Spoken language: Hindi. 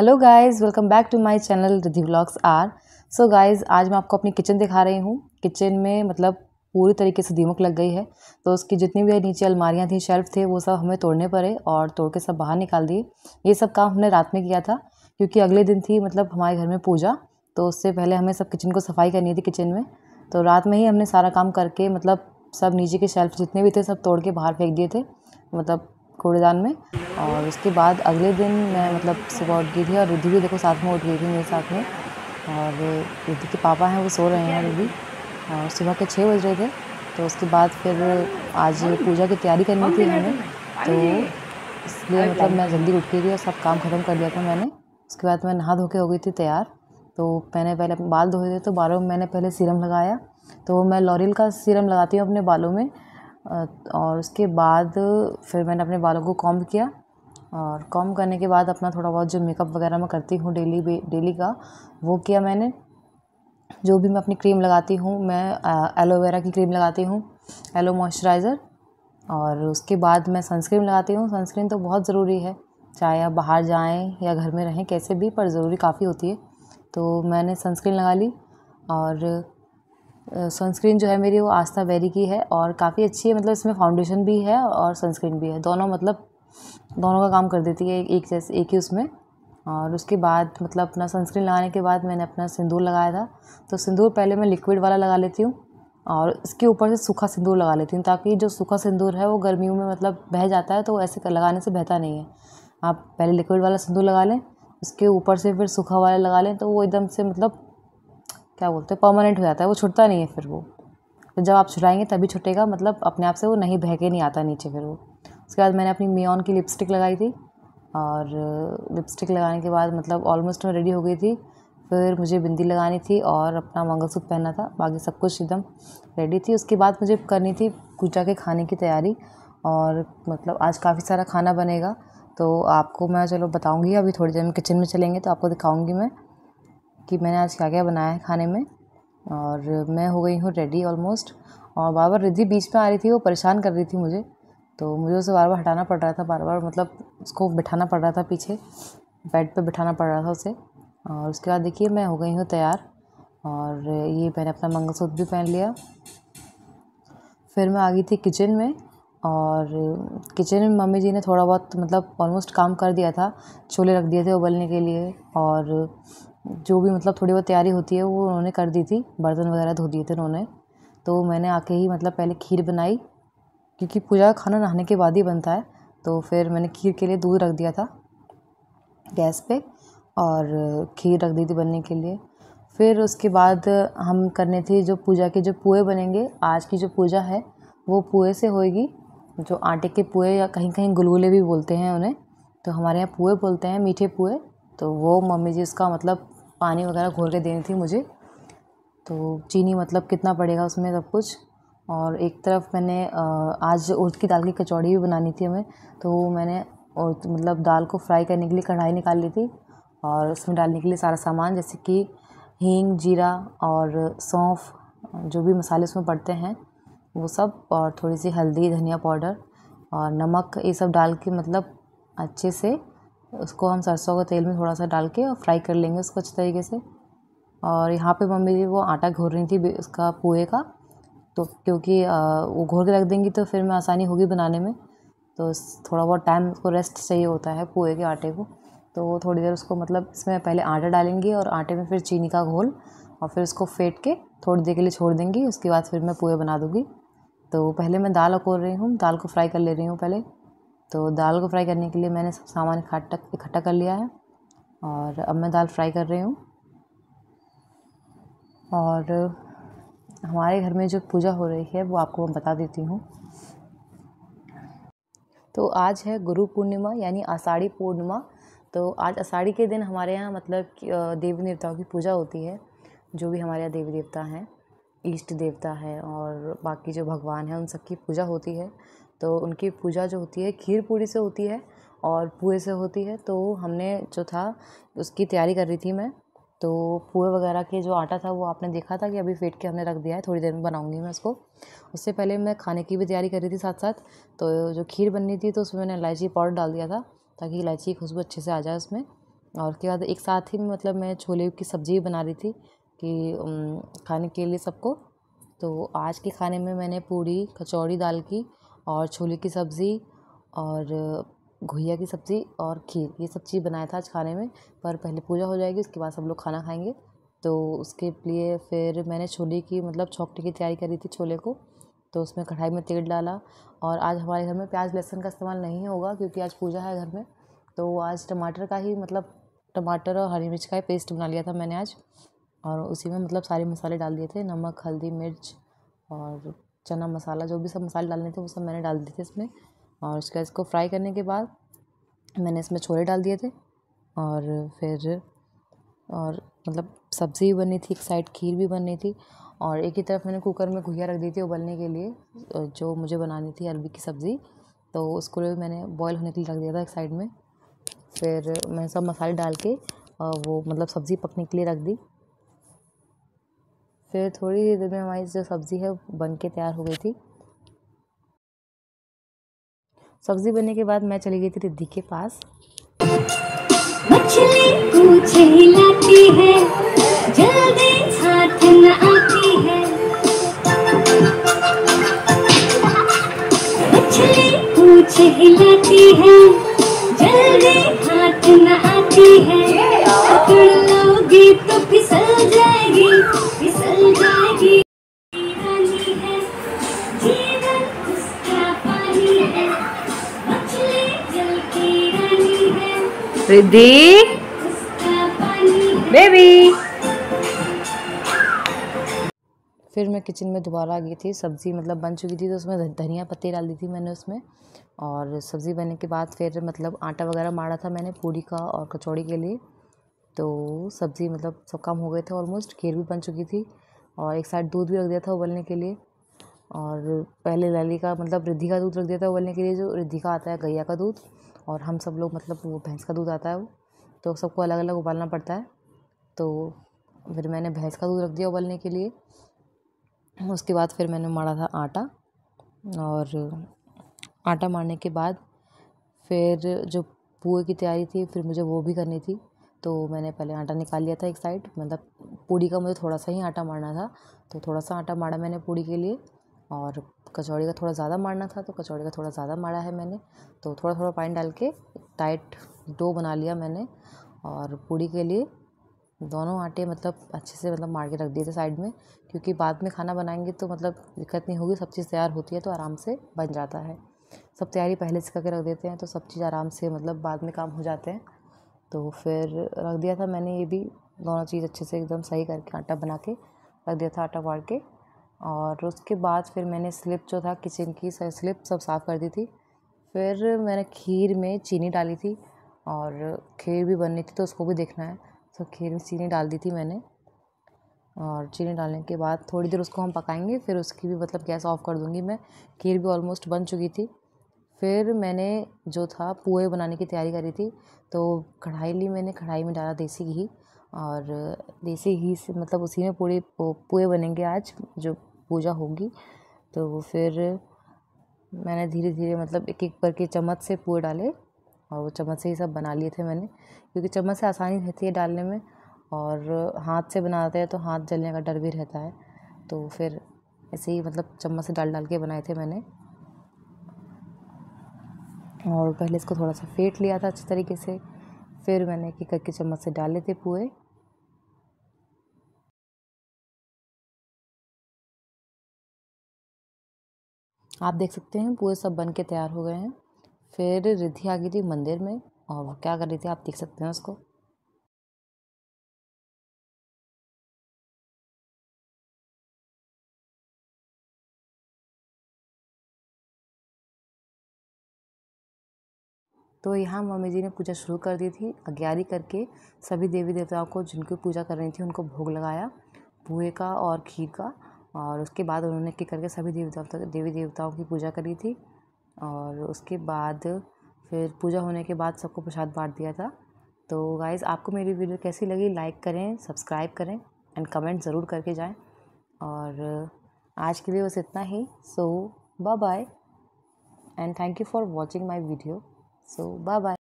hello guys welcome back to my channel Ridhi vlogs are so guys आज मैं आपको अपनी किचन दिखा रही हूँ किचन में मतलब पूरी तरीके से दीमक लग गई है तो उसकी जितनी भी नीचे अलमारियाँ थी शेल्फ थे वो सब हमें तोड़ने पड़े और तोड़ के सब बाहर निकाल दिए ये सब काम हमने रात में किया था क्योंकि अगले दिन थी मतलब हमारे घर में पूजा तो उससे पहले हमें सब किचन को सफाई करनी थी किचन में तो रात में ही हमने सारा काम करके मतलब सब नीचे के शेल्फ जितने भी थे सब तोड़ के बाहर फेंक दिए थे मतलब कूड़ेदान में और उसके बाद अगले दिन मैं मतलब सुबह उठ गई थी और रुद्धि भी देखो साथ में उठ गई थी मेरे साथ में और रुद्धि के पापा हैं वो सो रहे हैं रुद्धि और सुबह के छः बज रहे थे तो उसके बाद फिर आज पूजा की तैयारी करनी थी हमें तो इसलिए मतलब मैं जल्दी उठ गई थी और सब काम ख़त्म कर लिया था मैंने उसके बाद मैं नहा धो के हो गई थी तैयार तो मैंने पहले बाल धोए थे तो बालों में मैंने पहले सीरम लगाया तो मैं लॉरियल का सीरम लगाती हूँ अपने बालों में और उसके बाद फिर मैंने अपने बालों को कॉम्ब किया और कॉम करने के बाद अपना थोड़ा बहुत जो मेकअप वगैरह मैं करती हूँ डेली डेली का वो किया मैंने जो भी मैं अपनी क्रीम लगाती हूँ मैं एलोवेरा की क्रीम लगाती हूँ एलो मॉइस्चराइज़र और उसके बाद मैं सनस्क्रीन लगाती हूँ सनस्क्रीन तो बहुत ज़रूरी है चाहे आप बाहर जाएं या घर में रहें कैसे भी पर ज़रूरी काफ़ी होती है तो मैंने सनस्क्रीन लगा ली और सनस्क्रीन जो है मेरी वो आस्था वेरी की है और काफ़ी अच्छी है मतलब इसमें फाउंडेशन भी है और सनस्क्रीन भी है दोनों मतलब दोनों का काम कर देती है एक जैसे एक ही उसमें और उसके बाद मतलब अपना सनस्क्रीन लगाने के बाद मैंने अपना सिंदूर लगाया था तो सिंदूर पहले मैं लिक्विड वाला लगा लेती हूँ और इसके ऊपर से सूखा सिंदूर लगा लेती हूँ ताकि जो सूखा सिंदूर है वो गर्मियों में मतलब बह जाता है तो ऐसे लगाने से बहता नहीं है आप पहले लिक्विड वाला सिंदूर लगा लें उसके ऊपर से फिर सूखा वाला लगा लें तो वो एकदम से मतलब क्या बोलते हैं परमानेंट हो जाता है वो छुटता नहीं है फिर वो तो जब आप छुटाएंगे तभी छुटेगा मतलब अपने आप से वो नहीं बहके नहीं आता नीचे फिर वो उसके बाद मैंने अपनी मियन की लिपस्टिक लगाई थी और लिपस्टिक लगाने के बाद मतलब ऑलमोस्ट मैं रेडी हो गई थी फिर मुझे बिंदी लगानी थी और अपना मंगलसूत्र पहनना था बाकी सब कुछ एकदम रेडी थी उसके बाद मुझे करनी थी पूजा के खाने की तैयारी और मतलब आज काफ़ी सारा खाना बनेगा तो आपको मैं चलो बताऊंगी अभी थोड़ी देर में किचन में चलेंगे तो आपको दिखाऊंगी मैं कि मैंने आज क्या क्या बनाया है खाने में और मैं हो गई हूँ रेडी ऑलमोस्ट और बार बार रिद्धि बीच में आ रही थी वो परेशान कर रही थी मुझे तो मुझे उसे बार बार हटाना पड़ रहा था बार बार मतलब उसको बिठाना पड़ रहा था पीछे बेड पर बिठाना पड़ रहा था उसे और उसके बाद देखिए मैं हो गई हूँ तैयार और ये मैंने अपना मंगलसूत्र भी पहन लिया फिर मैं आ गई थी किचन में और किचन में मम्मी जी ने थोड़ा बहुत मतलब ऑलमोस्ट काम कर दिया था छोले रख दिए थे उबलने के लिए और जो भी मतलब थोड़ी बहुत तैयारी होती है वो उन्होंने कर दी थी बर्तन वगैरह धो दिए थे उन्होंने तो मैंने आके ही मतलब पहले खीर बनाई क्योंकि पूजा का खाना नहाने के बाद ही बनता है तो फिर मैंने खीर के लिए दूध रख दिया था गैस पे और खीर रख दी थी बनने के लिए फिर उसके बाद हम करने थे जो पूजा के जो पुए बनेंगे आज की जो पूजा है वो पुए से होएगी जो आटे के पुए या कहीं कहीं गुलगुले भी बोलते हैं उन्हें तो हमारे यहाँ पुए बोलते हैं मीठे पुए तो वो मम्मी जी उसका मतलब पानी वगैरह घोल के देनी थी मुझे तो चीनी मतलब कितना पड़ेगा उसमें सब कुछ और एक तरफ मैंने आज उर्द की दाल की कचौड़ी भी बनानी थी हमें तो वो मैंने और मतलब दाल को फ्राई करने के लिए कढ़ाई निकाल ली थी और उसमें डालने के लिए सारा सामान जैसे कि हींग जीरा और सौंफ जो भी मसाले उसमें पड़ते हैं वो सब और थोड़ी सी हल्दी धनिया पाउडर और नमक ये सब डाल के मतलब अच्छे से उसको हम सरसों के तेल में थोड़ा सा डाल के और फ्राई कर लेंगे उसको अच्छे तरीके से और यहाँ पे मम्मी जी वो आटा घोर रही थी उसका पोहे का तो क्योंकि वो घोर के रख देंगी तो फिर मैं आसानी होगी बनाने में तो थोड़ा बहुत टाइम उसको रेस्ट चाहिए होता है पोहे के आटे को तो वो थोड़ी देर उसको मतलब इसमें पहले आटा डालेंगी और आटे में फिर चीनी का घोल और फिर उसको फेंट के थोड़ी देर के लिए छोड़ देंगी उसके बाद फिर मैं पोहे बना दूँगी तो पहले मैं दाल अकोर रही हूँ दाल को फ्राई कर ले रही हूँ पहले तो दाल को फ्राई करने के लिए मैंने सब सामान इकट्ठा इकट्ठा कर लिया है और अब मैं दाल फ्राई कर रही हूँ और हमारे घर में जो पूजा हो रही है वो आपको मैं बता देती हूँ तो आज है गुरु पूर्णिमा यानी आषाढ़ी पूर्णिमा तो आज आषाढ़ी के दिन हमारे यहाँ मतलब देवी देवताओं की पूजा होती है जो भी हमारे यहाँ देवी देवता हैं ईष्ट देवता है और बाकी जो भगवान हैं उन सबकी पूजा होती है तो उनकी पूजा जो होती है खीर पूड़ी से होती है और पुए से होती है तो हमने जो था उसकी तैयारी कर रही थी मैं तो पुए वगैरह के जो आटा था वो आपने देखा था कि अभी फेंट के हमने रख दिया है थोड़ी देर में बनाऊंगी मैं उसको उससे पहले मैं खाने की भी तैयारी कर रही थी साथ साथ तो जो खीर बननी थी तो उसमें मैंने इलायची पाउडर डाल दिया था ताकि इलायची की खुशबू अच्छे से आ जाए उसमें और उसके बाद एक साथ ही मतलब मैं छोले की सब्ज़ी भी बना रही थी कि खाने के लिए सबको तो आज के खाने में मैंने पूड़ी कचौड़ी दाल की और छोले की सब्ज़ी और घुया की सब्ज़ी और खीर ये सब चीज़ बनाया था आज खाने में पर पहले पूजा हो जाएगी उसके बाद सब लोग खाना खाएंगे तो उसके लिए फिर मैंने छोले की मतलब छौंकने की तैयारी करी थी छोले को तो उसमें कढ़ाई में तेल डाला और आज हमारे घर में प्याज लहसुन का इस्तेमाल नहीं होगा क्योंकि आज पूजा है घर में तो आज टमाटर का ही मतलब टमाटर और हरी मिर्च का ही पेस्ट बना लिया था मैंने आज और उसी में मतलब सारे मसाले डाल दिए थे नमक हल्दी मिर्च और चना मसाला जो भी सब मसाले डालने थे वो सब मैंने डाल दिए थे इसमें और उसके बाद इसको फ्राई करने के बाद मैंने इसमें छोले डाल दिए थे और फिर और मतलब सब्ज़ी भी बनी थी एक साइड खीर भी बननी थी और एक ही तरफ मैंने कुकर में घुया रख दी थी उबलने के लिए जो मुझे बनानी थी अरबी की सब्ज़ी तो उसको भी मैंने बॉयल होने के लिए रख दिया था एक साइड में फिर मैंने सब मसाले डाल के वो मतलब सब्ज़ी पकने के लिए रख दी फिर थोड़ी देर में हमारी जो सब्ज़ी है बन के तैयार हो गई थी सब्ज़ी बनने के बाद मैं चली गई थी रिद्धि के पास हिलाती है जल्दी हाथ न आती है पकड़ लोगी तो रिद्धि बेबी फिर मैं किचन में दोबारा आ गई थी सब्ज़ी मतलब बन चुकी थी तो उसमें धनिया पत्ते डाल दी थी मैंने उसमें और सब्ज़ी बनने के बाद फिर मतलब आटा वगैरह मारा था मैंने पूरी का और कचौड़ी के लिए तो सब्ज़ी मतलब सब काम हो गए थे ऑलमोस्ट खीर भी बन चुकी थी और एक साइड दूध भी रख दिया था उबलने के लिए और पहले लाली का मतलब रिद्धि का दूध रख दिया था उबलने के लिए जो रिद्धि का आता है गैया का दूध और हम सब लोग मतलब वो भैंस का दूध आता है वो तो सबको अलग अलग उबालना पड़ता है तो फिर मैंने भैंस का दूध रख दिया उबलने के लिए उसके बाद फिर मैंने मारा था आटा और आटा मारने के बाद फिर जो पुए की तैयारी थी फिर मुझे वो भी करनी थी तो मैंने पहले आटा निकाल लिया था एक साइड मतलब पूड़ी का मुझे थोड़ा सा ही आटा मारना था तो थोड़ा सा आटा मारा मैंने पूड़ी के लिए और कचौड़ी का थोड़ा ज़्यादा मारना था तो कचौड़ी का थोड़ा ज़्यादा मारा है मैंने तो थोड़ा थोड़ा पानी डाल के टाइट डो बना लिया मैंने और पूड़ी के लिए दोनों आटे मतलब अच्छे से मतलब मार के रख दिए थे साइड में क्योंकि बाद में खाना बनाएंगे तो मतलब दिक्कत नहीं होगी सब चीज़ तैयार होती है तो आराम से बन जाता है सब तैयारी पहले से करके रख देते हैं तो सब चीज़ आराम से मतलब बाद में काम हो जाते हैं तो फिर रख दिया था मैंने ये भी दोनों चीज़ अच्छे से एकदम सही करके आटा बना के रख दिया था आटा गाड़ के और उसके बाद फिर मैंने स्लिप जो था किचन की स्लिप सब साफ़ कर दी थी फिर मैंने खीर में चीनी डाली थी और खीर भी बननी थी तो उसको भी देखना है तो खीर में चीनी डाल दी थी मैंने और चीनी डालने के बाद थोड़ी देर उसको हम पकाएंगे फिर उसकी भी मतलब गैस ऑफ कर दूँगी मैं खीर भी ऑलमोस्ट बन चुकी थी फिर मैंने जो था पुए बनाने की तैयारी करी थी तो कढ़ाई ली मैंने कढ़ाई में डाला देसी घी और देसी घी से मतलब उसी में पूरे पुए बनेंगे आज जो पूजा होगी तो फिर मैंने धीरे धीरे मतलब एक एक करके चम्मच से पूरे डाले और वो चम्मच से ही सब बना लिए थे मैंने क्योंकि चम्मच से आसानी रहती है डालने में और हाथ से बनाते हैं तो हाथ जलने का डर भी रहता है तो फिर ऐसे ही मतलब चम्मच से डाल डाल के बनाए थे मैंने और पहले इसको थोड़ा सा फेंट लिया था अच्छे तरीके से फिर मैंने एक एक करके चम्मच से डाले थे पूए आप देख सकते हैं पूरे सब बन के तैयार हो गए हैं फिर रिद्धि आ गई थी मंदिर में और वो क्या कर रही थी आप देख सकते हैं उसको तो यहाँ मम्मी जी ने पूजा शुरू कर दी थी अग्यारी करके सभी देवी देवताओं को जिनकी पूजा करनी थी उनको भोग लगाया भूए का और खीर का और उसके बाद उन्होंने क्या करके सभी देवी देवता देवी देवताओं की पूजा करी थी और उसके बाद फिर पूजा होने के बाद सबको प्रसाद बाँट दिया था तो गाइज़ आपको मेरी वीडियो कैसी लगी लाइक करें सब्सक्राइब करें एंड कमेंट ज़रूर करके जाएं और आज के लिए बस इतना ही so bye bye and thank you for watching my video so bye bye